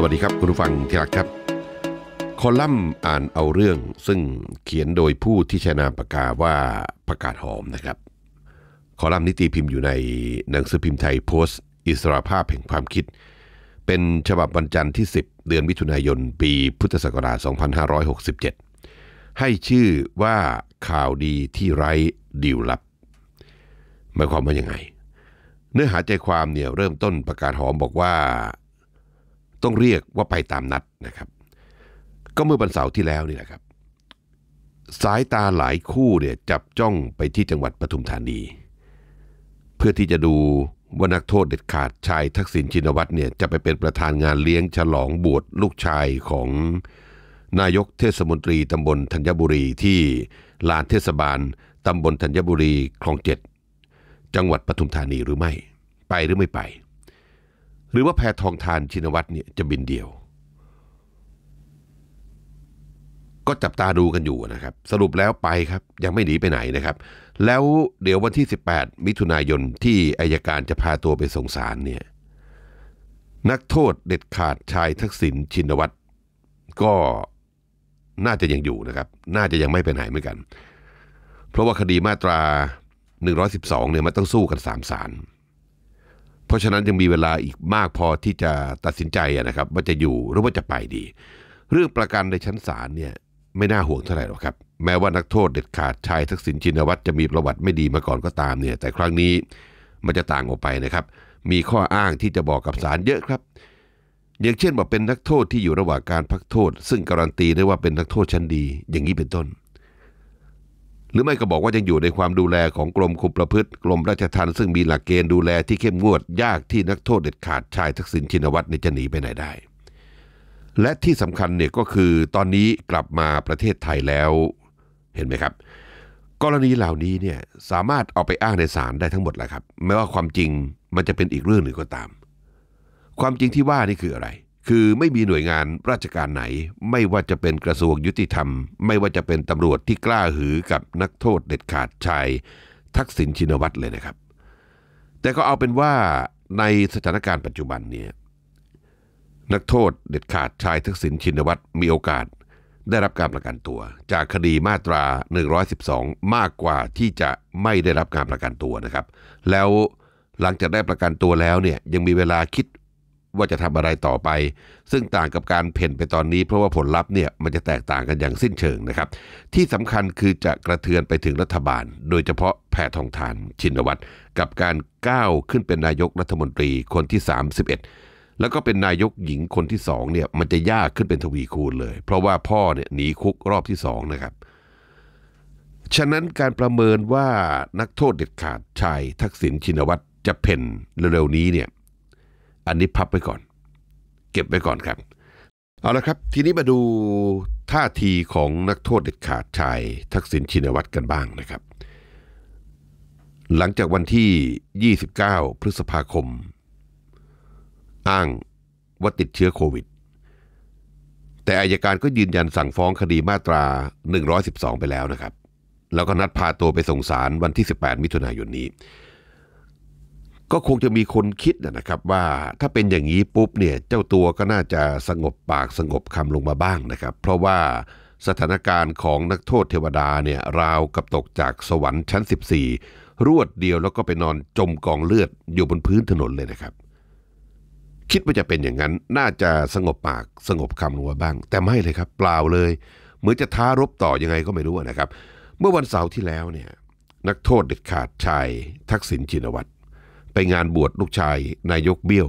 สวัสดีครับ คุณผู้ฟังที่รักครับ คอลัมน์อ่านเอาเรื่องซึ่งเขียนโดยผู้ที่ชนาปากกาว่าประกาศหอมนะครับ คอลัมน์นิตีพิมพ์อยู่ในหนังสือพิมพ์ไทยโพสต์ อิสระภาพแห่งความคิด เป็นฉบับวันจันทร์ที่ 10 เดือนมิถุนายน ปีพุทธศักราช2567 ให้ชื่อว่าข่าวดีที่ไร้ดีลลับหมายความว่ายังไง เนื้อหาใจความเนี่ยเริ่มต้นประกาศหอมบอกว่าต้องเรียกว่าไปตามนัดนะครับ ก็เมื่อวันเสาร์ที่แล้วนี่แหละครับสายตาหลายคู่เนี่ยจับจ้องไปที่จังหวัดปทุมธานี เพื่อที่จะดูว่านักโทษเด็ดขาดชายทักษิณชินวัตรเนี่ยจะไปเป็นประธานงานเลี้ยงฉลองบวชลูกชายของนายกเทศมนตรีตำบลธัญบุรีที่ลานเทศบาลตำบลธัญบุรีคลองเจ็ดจังหวัดปทุมธานีหรือไม่ ไปหรือไม่ไปหรือว่าแพทองทานชินวัตรเนี่ยจะบินเดียว ก็จับตาดูกันอยู่นะครับ สรุปแล้วไปครับ ยังไม่หนีไปไหนนะครับ แล้วเดี๋ยววันที่ 18 มิถุนายนที่อายการจะพาตัวไปส่งสารเนี่ยนักโทษเด็ดขาดชายทักษิณชินวัตรก็น่าจะยังอยู่นะครับน่าจะยังไม่ไปไหนเหมือนกัน เพราะว่าคดีมาตรา112เนี่ยมันต้องสู้กันสามศาลเพราะฉะนั้นยังมีเวลาอีกมากพอที่จะตัดสินใจนะครับว่าจะอยู่หรือว่าจะไปดี เรื่องประกันในชั้นศาลเนี่ยไม่น่าห่วงเท่าไหร่หรอกครับ แม้ว่านักโทษเด็ดขาดชายทักษิณชินวัตรจะมีประวัติไม่ดีมาก่อนก็ตามเนี่ยแต่ครั้งนี้มันจะต่างออกไปนะครับ มีข้ออ้างที่จะบอกกับศาลเยอะครับ อย่างเช่นบอกเป็นนักโทษที่อยู่ระหว่างการพักโทษ ซึ่งการันตีได้ว่าเป็นนักโทษชั้นดี อย่างนี้เป็นต้นหรือไม่ก็บอกว่า ยังอยู่ในความดูแลของกรมคุมประพฤติ กรมราชทัณฑ์ซึ่งมีหลักเกณฑ์ดูแลที่เข้มงวด ยากที่นักโทษเด็ดขาดชายทักษิณชินวัตรจะหนีไปไหนได้ และที่สำคัญเนี่ยก็คือตอนนี้กลับมาประเทศไทยแล้ว เห็นไหมครับ กรณีเหล่านี้เนี่ยสามารถเอาไปอ้างในศาลได้ทั้งหมดแหละครับ ไม่ว่าความจริงมันจะเป็นอีกเรื่องหนึ่งก็ตาม ความจริงที่ว่านี่คืออะไรคือไม่มีหน่วยงานราชการไหนไม่ว่าจะเป็นกระทรวงยุติธรรม ไม่ว่าจะเป็นตำรวจที่กล้าหือกับนักโทษเด็ดขาดชายทักษิณชินวัตรเลยนะครับ แต่ก็เอาเป็นว่าในสถานการณ์ปัจจุบันเนี่ยนักโทษเด็ดขาดชายทักษิณชินวัตรมีโอกาสได้รับการประกันตัว จากคดีมาตรา 112 มากกว่าที่จะไม่ได้รับการประกันตัวนะครับ แล้วหลังจากได้ประกันตัวแล้วเนี่ยยังมีเวลาคิดว่าจะทำอะไรต่อไป ซึ่งต่างกับการเพ่นไปตอนนี้ เพราะว่าผลลัพธ์เนี่ยมันจะแตกต่างกันอย่างสิ้นเชิงนะครับ ที่สำคัญคือจะกระเทือนไปถึงรัฐบาล โดยเฉพาะแพทองทานชินวัตรกับการก้าวขึ้นเป็นนายกรัฐมนตรีคนที่ 31 แล้วก็เป็นนายกหญิงคนที่สองเนี่ยมันจะยากขึ้นเป็นทวีคูณเลย เพราะว่าพ่อเนี่ยหนีคุกรอบที่สองนะครับ ฉะนั้นการประเมินว่านักโทษเด็ดขาดชายทักษิณชินวัตรจะเพ่นเร็วๆนี้เนี่ยอันนี้ พับไว้ก่อน เก็บไว้ก่อนครับเอาละครับ ทีนี้มาดูท่าทีของนักโทษเด็ดขาดชายทักษิณชินวัตรกันบ้างนะครับ หลังจากวันที่ 29 พฤษภาคม อ้างว่าติดเชื้อโควิด แต่อายการก็ยืนยันสั่งฟ้องคดีมาตรา 112 ไปแล้วนะครับแล้วก็นัดพาตัวไปส่งสารวันที่ 18 มิถุนายนนี้ก็คงจะมีคนคิดนะครับว่าถ้าเป็นอย่างนี้ปุ๊บเนี่ยเจ้าตัวก็น่าจะสงบปากสงบคำลงมาบ้างนะครับ เพราะว่าสถานการณ์ของนักโทษเทวดาเนี่ยราวกับตกจากสวรรค์ชั้น 14 รวดเดียวแล้วก็ไปนอนจมกองเลือดอยู่บนพื้นถนนเลยนะครับ คิดว่าจะเป็นอย่างนั้นน่าจะสงบปากสงบคำลงมาบ้าง แต่ไม่เลยครับเปล่าเลย เหมือนจะท้ารบต่อยังไงก็ไม่รู้นะครับ เมื่อวันเสาร์ที่แล้วเนี่ยนักโทษเด็ดขาดชายทักษิณชินวัตรไปงานบวชลูกชาย นายกเบี้ยว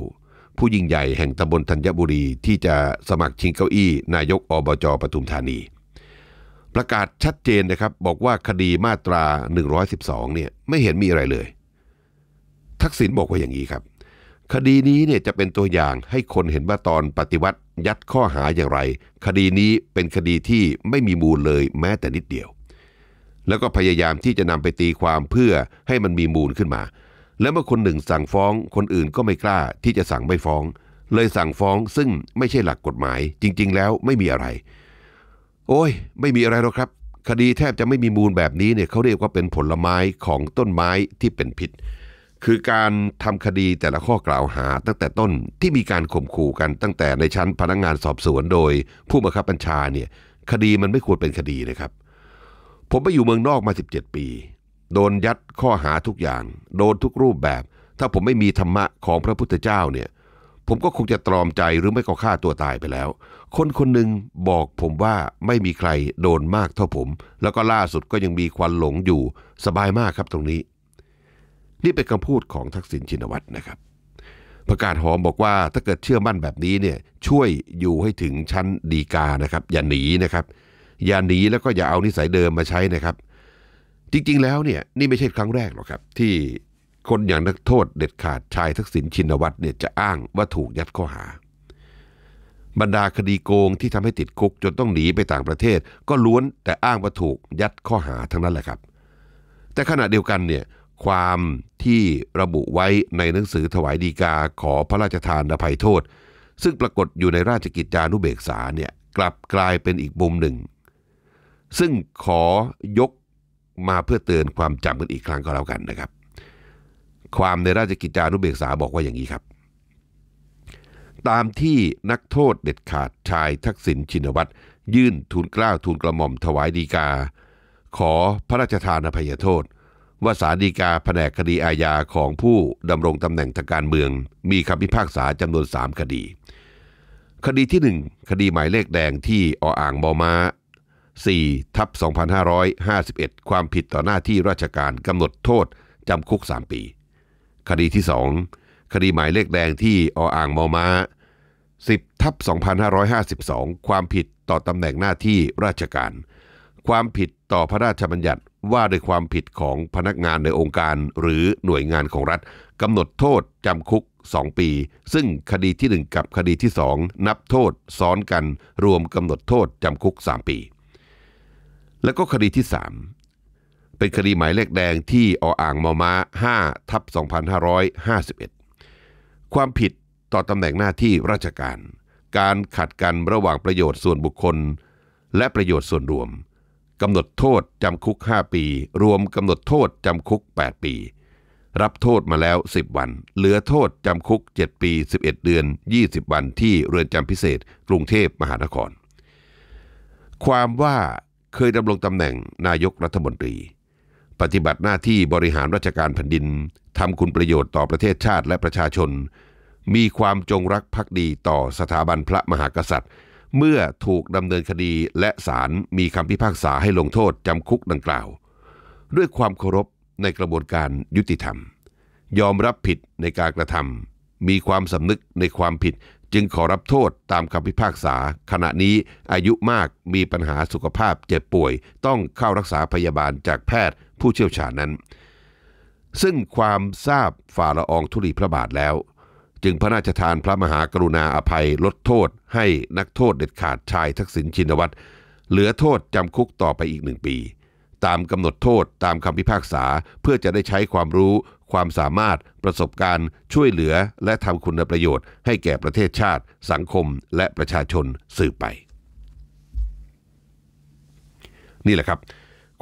ผู้ยิ่งใหญ่แห่งตำบลธัญบุรีที่จะสมัครชิงเก้าอี้นายกอบจ ปทุมธานี ประกาศชัดเจนนะครับบอกว่าคดีมาตรา 112เนี่ยไม่เห็นมีอะไรเลย ทักษิณบอกว่าอย่างนี้ครับ คดีนี้เนี่ยจะเป็นตัวอย่างให้คนเห็นว่าตอนปฏิวัติยัดข้อหาอย่างไร คดีนี้เป็นคดีที่ไม่มีมูลเลยแม้แต่นิดเดียว แล้วก็พยายามที่จะนำไปตีความเพื่อให้มันมีมูลขึ้นมาและเมื่อคนหนึ่งสั่งฟ้องคนอื่นก็ไม่กล้าที่จะสั่งไม่ฟ้อง เลยสั่งฟ้องซึ่งไม่ใช่หลักกฎหมาย จริงๆแล้วไม่มีอะไร โอ้ย ไม่มีอะไรหรอกครับ คดีแทบจะไม่มีมูลแบบนี้เนี่ยเขาเรียกว่าเป็นผลไม้ของต้นไม้ที่เป็นพิษคือการทำคดีแต่ละข้อกล่าวหาตั้งแต่ต้นที่มีการข่มขู่กันตั้งแต่ในชั้นพนักงงานสอบสวนโดย ผู้บังคับบัญชาเนี่ยคดีมันไม่ควรเป็นคดีนะครับ ผมไปอยู่เมืองนอกมา 17 ปีโดนยัดข้อหาทุกอย่าง โดนทุกรูปแบบ ถ้าผมไม่มีธรรมะของพระพุทธเจ้าเนี่ย ผมก็คงจะตรอมใจหรือไม่ก็ฆ่าตัวตายไปแล้ว คนคนหนึ่งบอกผมว่าไม่มีใครโดนมากเท่าผม แล้วก็ล่าสุดก็ยังมีควันหลงอยู่สบายมากครับตรงนี้ นี่เป็นคำพูดของทักษิณชินวัตรนะครับ ประกาศหอมบอกว่าถ้าเกิดเชื่อมั่นแบบนี้เนี่ยช่วยอยู่ให้ถึงชั้นดีกานะครับอย่าหนีนะครับอย่าหนีแล้วก็อย่าเอานิสัยเดิมมาใช้นะครับจริงๆ แล้วเนี่ยนี่ไม่ใช่ครั้งแรกหรอกครับ ที่คนอย่างนักโทษเด็ดขาดชายทักษิณชินวัตรเนี่ยจะอ้างว่าถูกยัดข้อหา บรรดาคดีโกงที่ทำให้ติดคุกจนต้องหนีไปต่างประเทศ ก็ล้วนแต่อ้างว่าถูกยัดข้อหาทั้งนั้นแหละครับ แต่ขณะเดียวกันเนี่ยความที่ระบุไว้ในหนังสือถวายดีกาขอพระราชทานอภัยโทษ ซึ่งปรากฏอยู่ในราชกิจจานุเบกษาเนี่ยกลับกลายเป็นอีกมุมหนึ่ง ซึ่งขอยกมาเพื่อเตือนความจำกันอีกครั้งก็แล้วกันนะครับ ความในราชกิจจานุเบกษาบอกว่าอย่างนี้ครับ ตามที่นักโทษเด็ดขาดชายทักษิณชินวัตรยื่นทูลกล้าวทูลกระหม่อมถวายดีกา ขอพระราชทานอภัยโทษว่าสารดีกา แผนกคดีอาญาของผู้ดำรงตำแหน่งทางการเมือง มีคำพิพากษาจำนวน 3 คดี คดีที่ 1 คดีหมายเลขแดงที่ออ่างบอมา4ทับ2551 ความผิดต่อหน้าที่ราชการกำหนดโทษจำคุก 3 ปี คดีที่ 2 คดีหมายเลขแดงที่ออ่างมอมา10ทับ2552 ความผิดต่อตำแหน่งหน้าที่ราชการ ความผิดต่อพระราชบัญญัติว่าด้วยความผิดของพนักงานในองค์การหรือหน่วยงานของรัฐกำหนดโทษจำคุก 2 ปี ซึ่งคดีที่ 1 กับคดีที่ 2 นับโทษซ้อนกัน รวมกำหนดโทษจำคุก 3 ปีแล้วก็คดีที่ 3 เป็นคดีหมายเลขแดง ที่ออ่างมอม้า5ทับ2551 ความผิดต่อตำแหน่งหน้าที่ราชการ การขัดกันระหว่างประโยชน์ส่วนบุคคล และประโยชน์ส่วนรวมกำหนดโทษจำคุก 5 ปี รวมกำหนดโทษจำคุก 8 ปี รับโทษมาแล้ว 10 วัน เหลือโทษจำคุก 7 ปี 11 เดือน 20 วันที่เรือนจำพิเศษ กรุงเทพมหานคร ความว่าเคยดำรงตำแหน่งนายกรัฐมนตรี ปฏิบัติหน้าที่บริหารราชการแผ่นดินทำคุณประโยชน์ต่อประเทศชาติและประชาชน มีความจงรักภักดีต่อสถาบันพระมหากษัตริย์ เมื่อถูกดำเนินคดีและศาลมีคำพิพากษาให้ลงโทษจำคุกดังกล่าวด้วยความเคารพในกระบวนการยุติธรรม ยอมรับผิดในการกระทำมีความสำนึกในความผิดจึงขอรับโทษตามคำพิพากษา ขณะนี้อายุมากมีปัญหาสุขภาพเจ็บป่วยต้องเข้ารักษาพยาบาลจากแพทย์ผู้เชี่ยวชาญนั้น ซึ่งความทราบฝ่าละอองธุลีพระบาทแล้ว จึงพระราชทานพระมหากรุณาอภัยลดโทษให้นักโทษเด็ดขาดชายทักษิณชินวัตรเหลือโทษจำคุกต่อไปอีกหนึ่งปี ตามกำหนดโทษตามคำพิพากษาเพื่อจะได้ใช้ความรู้ความสามารถ ประสบการณ์ช่วยเหลือ และทำคุณประโยชน์ให้แก่ประเทศชาติ สังคมและประชาชนสืบไป นี่แหละครับ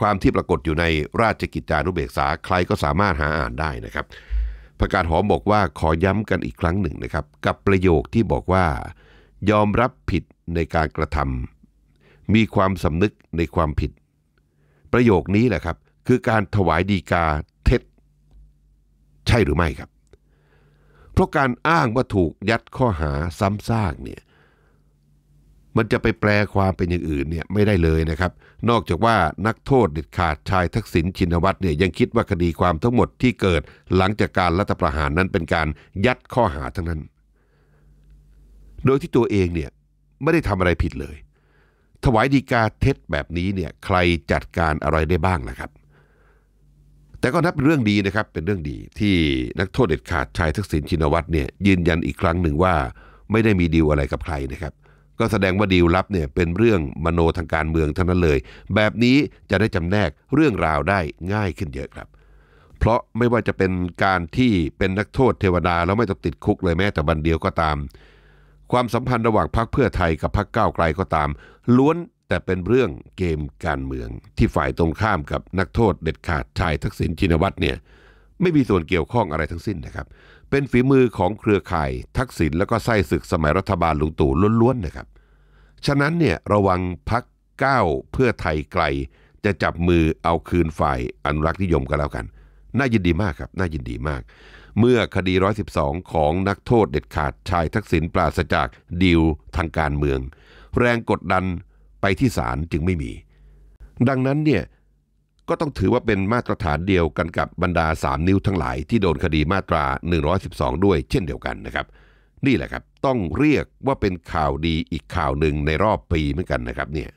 ความที่ปรากฏอยู่ในราชกิจจานุเบกษา ใครก็สามารถหาอ่านได้นะครับ ประกาศหอมบอกว่าขอย้ำกันอีกครั้งหนึ่งนะครับ กับประโยคที่บอกว่า ยอมรับผิดในการกระทำมีความสำนึกในความผิด ประโยคนี้แหละครับ คือการถวายดีกาใช่หรือไม่ครับ เพราะการอ้างว่าถูกยัดข้อหาซ้ำซากเนี่ย มันจะไปแปลความเป็นอย่างอื่นเนี่ยไม่ได้เลยนะครับ นอกจากว่านักโทษเด็ดขาดชายทักษิณชินวัตรเนี่ยยังคิดว่าคดีความทั้งหมดที่เกิดหลังจากการรัฐประหารนั้นเป็นการยัดข้อหาทั้งนั้น โดยที่ตัวเองเนี่ยไม่ได้ทำอะไรผิดเลย ถวายดีกาเท็จแบบนี้เนี่ยใครจัดการอะไรได้บ้างนะครับแต่ก็นับเป็นเรื่องดีนะครับเป็นเรื่องดีที่นักโทษเด็ดขาดชายทักษิณชินวัตรเนี่ยยืนยันอีกครั้งหนึ่งว่า ไม่ได้มีดีลอะไรกับใครนะครับ ก็แสดงว่าดีลลับเนี่ยเป็นเรื่องมโนทางการเมืองเท่านั้นเลย แบบนี้จะได้จำแนกเรื่องราวได้ง่ายขึ้นเยอะครับ เพราะไม่ว่าจะเป็นการที่เป็นนักโทษเทวดาแล้วไม่ต้องติดคุกเลยแม้แต่บันเดียวก็ตาม ความสัมพันธ์ระหว่างพรรคเพื่อไทยกับพรรคก้าวไกลก็ตาม ล้วนแต่เป็นเรื่องเกมการเมือง ที่ฝ่ายตรงข้ามกับนักโทษเด็ดขาดชายทักษิณชินวัตรเนี่ยไม่มีส่วนเกี่ยวข้องอะไรทั้งสิ้นนะครับ เป็นฝีมือของเครือข่าย ทักษิณแล้วก็ไส้ศึกสมัยรัฐบาลลุงตู่ล้วนๆนะครับ ฉะนั้นเนี่ยระวังพักก้าวเพื่อไทยไกล จะจับมือเอาคืนฝ่ายอนุรักษ์นิยมกันแล้วกัน น่ายินดีมากครับน่ายินดีมากเมื่อคดี112ของนักโทษเด็ดขาดชายทักษิณปราศจากดีลทางการเมืองแรงกดดันไปที่ศาลจึงไม่มี ดังนั้นเนี่ยก็ต้องถือว่าเป็นมาตรฐานเดียวกันกับบรรดา 3 นิ้วทั้งหลายที่โดนคดีมาตรา 112 ด้วยเช่นเดียวกันนะครับ นี่แหละครับต้องเรียกว่าเป็นข่าวดีอีกข่าวหนึ่งในรอบปีเหมือนกันนะครับเนี่ย